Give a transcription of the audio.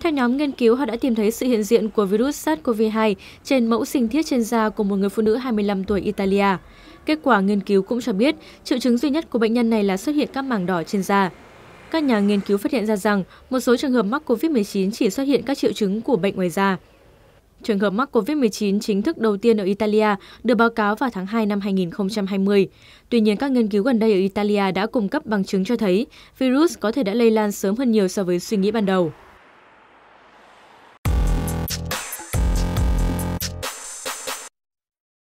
Theo nhóm nghiên cứu, họ đã tìm thấy sự hiện diện của virus SARS-CoV-2 trên mẫu sinh thiết trên da của một người phụ nữ 25 tuổi Italia. Kết quả nghiên cứu cũng cho biết, triệu chứng duy nhất của bệnh nhân này là xuất hiện các mảng đỏ trên da. Các nhà nghiên cứu phát hiện ra rằng một số trường hợp mắc COVID-19 chỉ xuất hiện các triệu chứng của bệnh ngoài da. Trường hợp mắc COVID-19 chính thức đầu tiên ở Italia được báo cáo vào tháng 2 năm 2020. Tuy nhiên, các nghiên cứu gần đây ở Italia đã cung cấp bằng chứng cho thấy virus có thể đã lây lan sớm hơn nhiều so với suy nghĩ ban đầu.